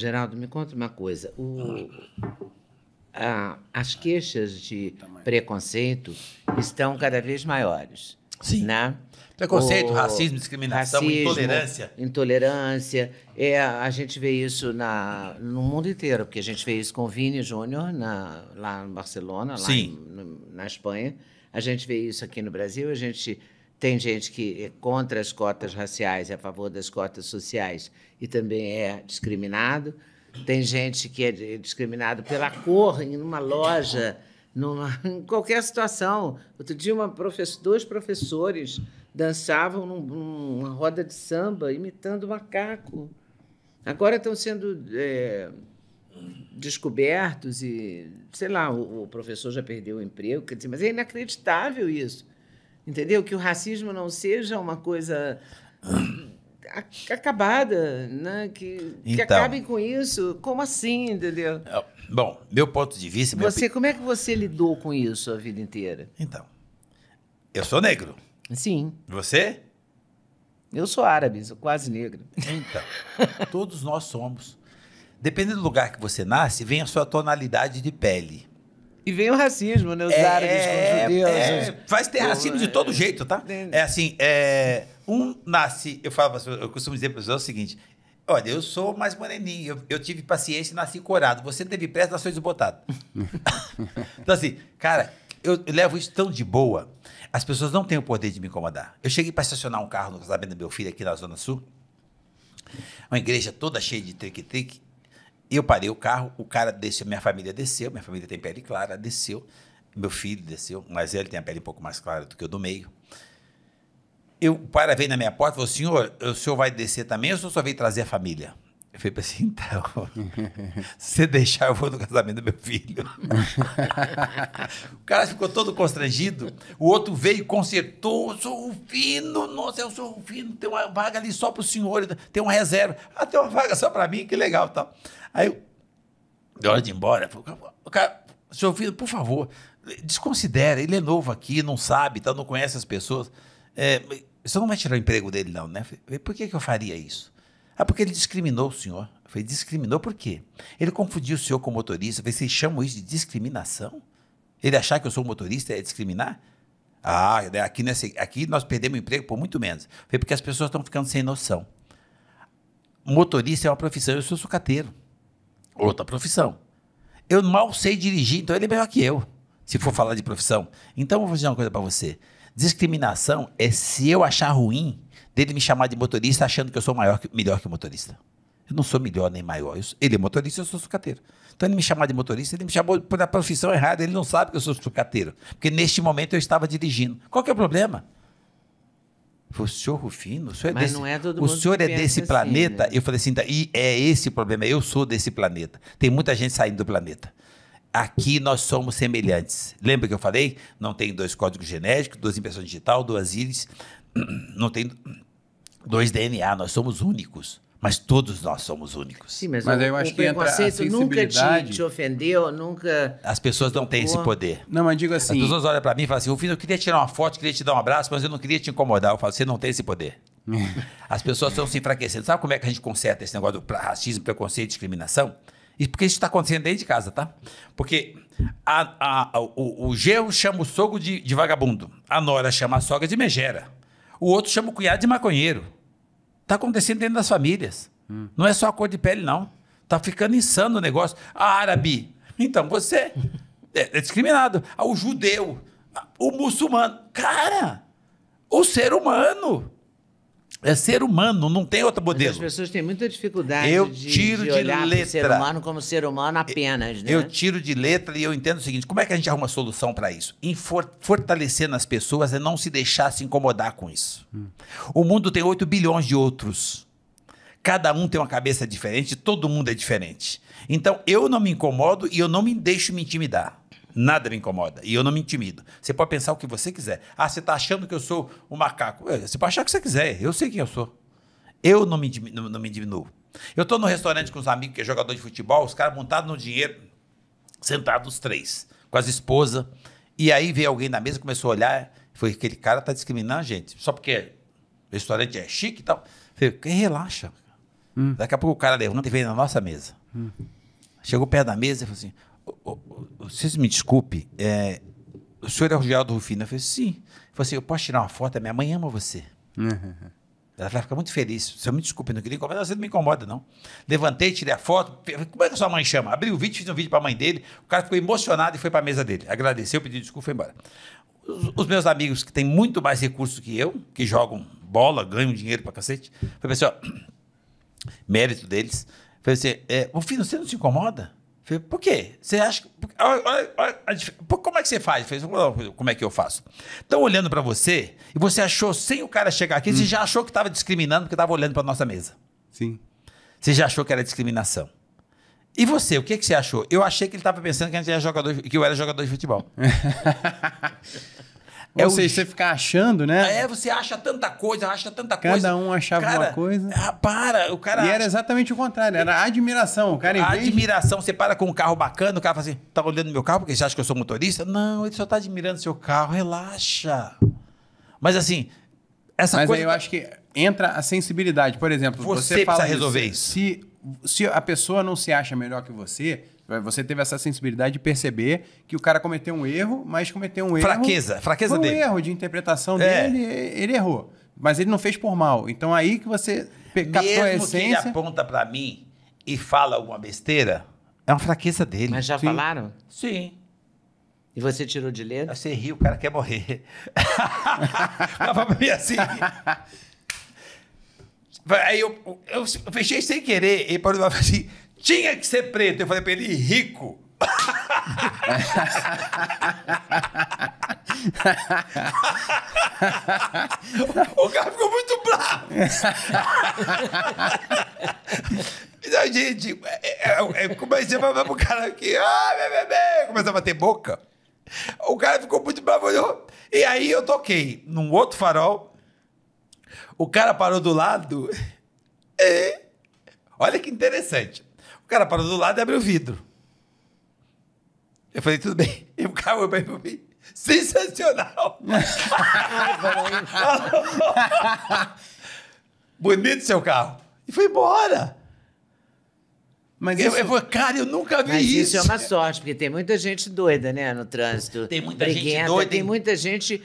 Geraldo, me conta uma coisa. O, a, as queixas de preconceito estão cada vez maiores. Sim. Né? Preconceito, o, racismo, discriminação, racismo, intolerância. Intolerância. É, a gente vê isso na, no mundo inteiro, porque a gente vê isso com o Vini Júnior lá em Barcelona, lá em, na Espanha. A gente vê isso aqui no Brasil, a gente tem gente que é contra as cotas raciais e é a favor das cotas sociais e também é discriminado. Tem gente que é, é discriminado pela cor em uma loja, numa, em qualquer situação. Outro dia, uma professor, dois professores dançavam num, numa roda de samba imitando macaco. Agora estão sendo é, descobertos e, sei lá, o, o, professor já perdeu o emprego. Quer dizer, mas é inacreditável isso. Entendeu? Que o racismo não seja uma coisa acabada, né? que, então, que acabem com isso. Como assim, entendeu? É, bom, meu ponto de vista. Você, Como é que você lidou com isso a vida inteira? Então, eu sou negro. Sim. Você? Eu sou árabe, sou quase negro. Então, todos nós somos. Dependendo do lugar que você nasce, vem a sua tonalidade de pele. E vem o racismo, né? Os é, árabes com os é, judeus. É, faz ter racismo de todo é. jeito, tá? É assim, é, um nasce... Eu, falo, eu costumo dizer para as pessoas o seguinte... Olha, eu sou mais moreninho, eu, eu tive paciência e nasci corado. Você teve pressa, nasceu desbotado. então, assim, cara, eu, levo isso tão de boa. As pessoas não têm o poder de me incomodar. Eu cheguei para estacionar um carro no casamento do meu filho aqui na Zona Sul. Uma igreja toda cheia de trick trick eu parei o carro, o cara desceu, minha família desceu, minha família tem pele clara, desceu. Meu filho desceu, mas ele tem a pele um pouco mais clara do que o do meio. Eu, o cara veio na minha porta e falou: Senhor, o senhor vai descer também ou o senhor só veio trazer a família? Eu falei assim, então, se deixar, eu vou no casamento do meu filho. o cara ficou todo constrangido. O outro veio, consertou. Eu sou o fino, nossa, eu sou o fino. Tem uma vaga ali só pro senhor, tem uma reserva. Ah, tem uma vaga só para mim, que legal tal. Aí, de hora de ir embora, o cara, seu filho, por favor, desconsidera. Ele é novo aqui, não sabe, tá, não conhece as pessoas. É, você não vai tirar o emprego dele, não, né? Por que, que eu faria isso? Ah, porque ele discriminou o senhor. Eu falei, discriminou por quê? Ele confundiu o senhor com motorista. Eu falei, vocês chamam isso de discriminação? Ele achar que eu sou motorista é discriminar? Ah, né, aqui, é aqui nós perdemos emprego por muito menos. Foi porque as pessoas estão ficando sem noção. Motorista é uma profissão, eu sou sucateiro. Outra profissão. Eu mal sei dirigir, então ele é melhor que eu, se for falar de profissão. Então, eu vou fazer uma coisa para você. Discriminação é se eu achar ruim, dele me chamar de motorista achando que eu sou maior, melhor que o motorista. Eu não sou melhor nem maior. Eu, ele é motorista, eu sou sucateiro. Então ele me chamar de motorista, ele me chamou pela profissão errada, ele não sabe que eu sou sucateiro. Porque neste momento eu estava dirigindo. Qual que é o problema? Falei, senhor Rufino, o senhor é Mas é desse, não é todo o senhor é desse assim, planeta? Né? Eu falei assim, tá, e é esse o problema, eu sou desse planeta. Tem muita gente saindo do planeta. Aqui nós somos semelhantes. Lembra que eu falei? Não tem dois códigos genéticos, duas impressões digitais, duas íris, não tem dois DNA, nós somos únicos. Mas todos nós somos únicos. Sim, mas, mas eu, eu acho o que preconceito entra a sensibilidade... nunca te, te, ofendeu, nunca. As pessoas não têm esse poder. Não, mas digo assim. As pessoas olham para mim e falam assim: filho, eu queria tirar uma foto, queria te dar um abraço, mas eu não queria te incomodar. Eu falo: você não tem esse poder. As pessoas estão se enfraquecendo. Sabe como é que a gente conserta esse negócio do racismo, preconceito, discriminação? E porque isso está acontecendo dentro de casa, tá? Porque a, a, o, o chama o sogro de, de vagabundo, a nora chama a sogra de megera. O outro chama o cunhado de maconheiro. Está acontecendo dentro das famílias. Hum. Não é só a cor de pele, não. Está ficando insano o negócio. A árabe. Então, você é, é discriminado. Ah, o judeu. Ah, o muçulmano. Cara, o ser humano. É ser humano, não tem outro modelo. Mas as pessoas têm muita dificuldade eu de, tiro de, olhar de letra. ser humano como ser humano apenas, né? Eu tiro de letra e eu entendo o seguinte, como é que a gente arruma solução para isso? Em for, fortalecer nas pessoas é não se deixar se incomodar com isso. Hum. O mundo tem 8 bilhões de outros. Cada um tem uma cabeça diferente, todo mundo é diferente. Então, eu não me incomodo e eu não me deixo me intimidar. Nada me incomoda. E eu não me intimido. Você pode pensar o que você quiser. Ah, você está achando que eu sou um macaco. É, você pode achar o que você quiser. Eu sei quem eu sou. Eu não me, não, não me diminuo. Eu estou no restaurante com os amigos que é jogador de futebol, os caras montados no dinheiro, sentados os três, com as esposas. E aí veio alguém na mesa, começou a olhar, foi aquele cara tá discriminando a gente. Só porque o restaurante é chique e tal. Falei, relaxa. Hum. Daqui a pouco o cara levanta e vem na nossa mesa. Hum. Chegou perto da mesa e falou assim: vocês me desculpe, é, o senhor é o Geraldo Rufino? Eu falei, sim. Eu falei assim, eu posso tirar uma foto? Minha mãe ama você. Ela vai ficar muito feliz. Você me desculpe, não queria incomodar, você não me incomoda, não. Levantei, tirei a foto. Como é que a sua mãe chama? Abri o vídeo, fiz um vídeo para a mãe dele. O cara ficou emocionado e foi para a mesa dele. Agradeceu, pediu desculpa e foi embora. Os, os, meus amigos que têm muito mais recursos que eu, que jogam bola, ganham dinheiro para cacete, falei assim, ó, mérito deles. Falei assim, é, você não se incomoda? Falei, por quê? Você acha que. como é que você faz? Falei, como é que eu faço? Estão olhando para você e você achou, sem o cara chegar aqui, hum. você já achou que estava discriminando porque estava olhando para nossa mesa. Sim. Você já achou que era discriminação. E você, o que, que você achou? Eu achei que ele estava pensando que, a gente era jogador, que eu era jogador de futebol. É Ou seja, o... você ficar achando, né? É, você acha tanta coisa, acha tanta Cada coisa. Cada um achava cara, uma coisa. Ah, para, o cara. E acha... era exatamente o contrário, era admiração. O cara Admiração, você para com um carro bacana, o cara fala assim: tá olhando meu carro porque você acha que eu sou motorista? Não, ele só tá admirando seu carro, relaxa. Mas assim, essa Mas coisa. Mas aí eu acho que entra a sensibilidade. Por exemplo, você, você precisa resolver isso. Se, se a pessoa não se acha melhor que você você teve essa sensibilidade de perceber que o cara cometeu um erro, mas cometeu um erro. Fraqueza, fraqueza dele. Um erro de interpretação é. dele, ele errou. Mas ele não fez por mal. Então aí que você captou Mesmo a essência. Que ele aponta para mim e fala alguma besteira, é uma fraqueza dele. Mas já Sim. falaram? Sim. E você tirou de letra? Você riu, o cara quer morrer. Tava meio assim. Aí eu, eu, eu, fechei sem querer. E ele falou assim tinha que ser preto. Eu falei pra ele, rico. o cara ficou muito bravo. então, gente, eu, é, eu é, é, comecei a falar pro cara aqui, ah, bebê, bebê, começou a bater boca. O cara ficou muito bravo, E aí eu toquei num outro farol. O cara parou do lado. E... Olha que interessante. O cara parou do lado e abriu o vidro. Eu falei, tudo bem. E o cara olhou pra mim sensacional. Bonito seu carro. E foi embora. Mas eu, isso... eu, falei, cara, eu nunca vi Mas isso. Isso é uma sorte, porque tem muita gente doida, né, no trânsito. Tem muita Briguenta, gente doida. Tem muita gente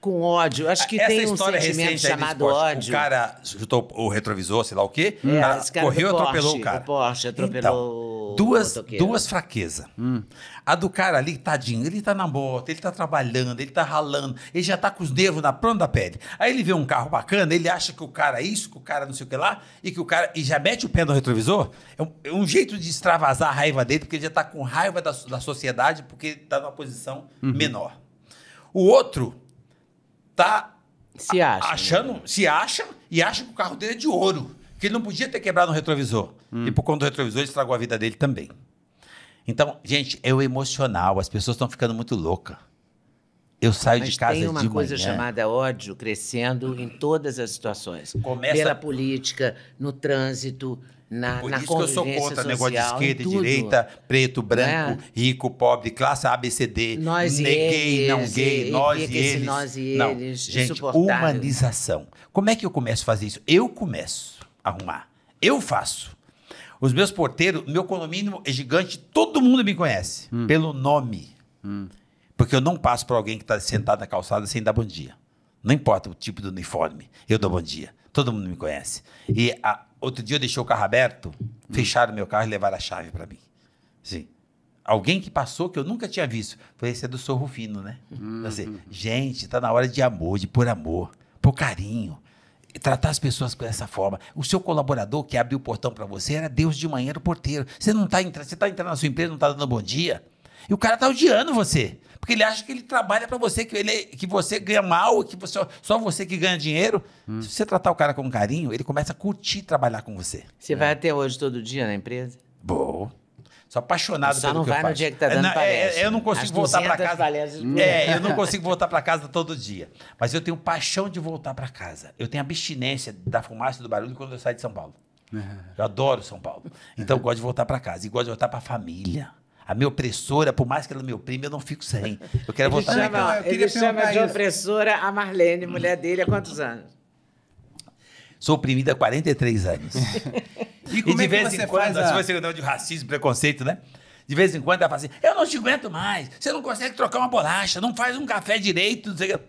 com ódio. Acho que Essa tem um sentimento chamado ódio. O cara chutou o retrovisor, sei lá o quê. É, tá, cara correu e atropelou o cara. O Porsche atropelou então, duas, duas fraquezas. Hum. A do cara ali, tadinho, ele tá na moto, ele tá trabalhando, ele tá ralando, ele já tá com os nervos na pronta da pele. Aí ele vê um carro bacana, ele acha que o cara é isso, que o cara não sei o que lá, e que o cara e já mete o pé no retrovisor. É um, é um jeito de extravasar a raiva dele, porque ele já tá com raiva da, da sociedade, porque ele tá numa posição uhum. menor. O outro tá se acha, né? achando, né? se acha e acha que o carro dele é de ouro, que ele não podia ter quebrado um retrovisor. Hum. E por conta do retrovisor, estragou a vida dele também. Então, gente, é o emocional. As pessoas estão ficando muito loucas. Eu saio Mas de casa de manhã. tem uma coisa chamada ódio crescendo em todas as situações. Começa... Pela política, no trânsito, na, Por na isso que eu sou contra social, negócio de esquerda, direita, preto, branco, é? rico, pobre, classe ABCD, nós e gay, eles, não gay, e, nós, e eles. nós e não. eles. Gente, humanização. Como é que eu começo a fazer isso? Eu começo a arrumar. Eu faço. Os meus porteiros, meu condomínio é gigante, todo mundo me conhece hum. pelo nome. Hum. Porque eu não passo para alguém que está sentado na calçada sem dar bom dia. Não importa o tipo do uniforme, eu dou bom dia. Todo mundo me conhece. E a, outro dia eu deixei o carro aberto, fecharam meu carro e levaram a chave para mim. Sim. Alguém que passou que eu nunca tinha visto. Foi esse é do Sorro Fino, né? Uhum. Assim, gente, está na hora de amor, de por amor, por carinho. E tratar as pessoas dessa forma. O seu colaborador que abriu o portão para você era Deus de manhã, era o porteiro. Você não está entrando, você está entrando na sua empresa, não está dando bom dia. E o cara está odiando você porque ele acha que ele trabalha para você, que, ele, que você ganha mal, que você, só você que ganha dinheiro. Hum. Se você tratar o cara com carinho, ele começa a curtir trabalhar com você. Você é. vai até hoje todo dia na empresa? Boa. Sou apaixonado Só pelo não que vai eu faço. no dia que tá é, dando não, é, é, palestra. É, eu não consigo voltar para casa. É, eu não consigo voltar para casa todo dia. Mas eu tenho paixão de voltar para casa. Eu tenho abstinência da fumaça e do barulho quando eu saio de São Paulo. Eu adoro São Paulo. Então eu gosto de voltar para casa e gosto de voltar para a família. A minha opressora, por mais que ela me oprime, eu não fico sem. Eu quero voltar ele chama, naquela... Ele chama de opressora a Marlene, mulher dele, há quantos anos? Sou oprimida há 43 anos. e, e de é vez em quando, a... se você não de racismo, preconceito, né? De vez em quando ela fala assim: eu não te aguento mais, você não consegue trocar uma bolacha, não faz um café direito, não sei o que.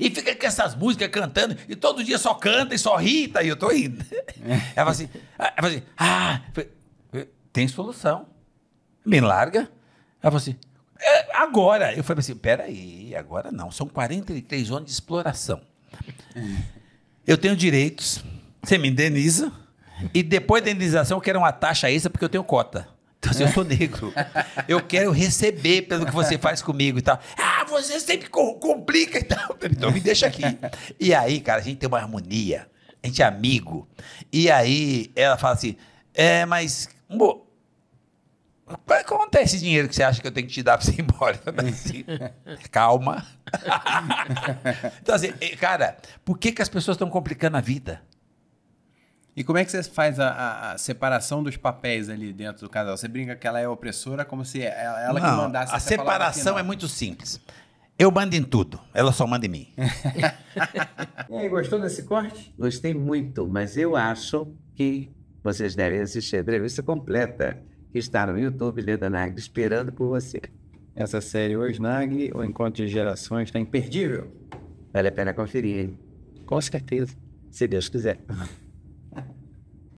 E fica com essas músicas cantando, e todo dia só canta e só rita, tá? E eu tô rindo. É. Ela fala assim, ela fala assim ah, tem solução me larga. Ela falou assim, é, agora. Eu falei assim, peraí, agora não. São 43 anos de exploração. Eu tenho direitos, você me indeniza, e depois da indenização eu quero uma taxa extra porque eu tenho cota. Então, assim, eu sou negro. Eu quero receber pelo que você faz comigo e tal. Ah, você sempre complica e tal. Então me deixa aqui. E aí, cara, a gente tem uma harmonia. A gente é amigo. E aí ela fala assim: é, mas. Bom, qual é esse dinheiro que você acha que eu tenho que te dar pra você ir embora? Assim, calma. então, assim, cara, por que, que as pessoas estão complicando a vida? E como é que você faz a, a, a, separação dos papéis ali dentro do casal? Você brinca que ela é opressora como se é, ela, ela Não, que mandasse a separação é muito simples. Eu mando em tudo, ela só manda em mim. e aí, gostou desse corte? Gostei muito, mas eu acho que vocês devem assistir a entrevista completa que está no YouTube Leda Nagli esperando por você. Essa série hoje, Nagli, o Encontro de Gerações, está imperdível. Vale a pena conferir, hein? Com certeza, se Deus quiser.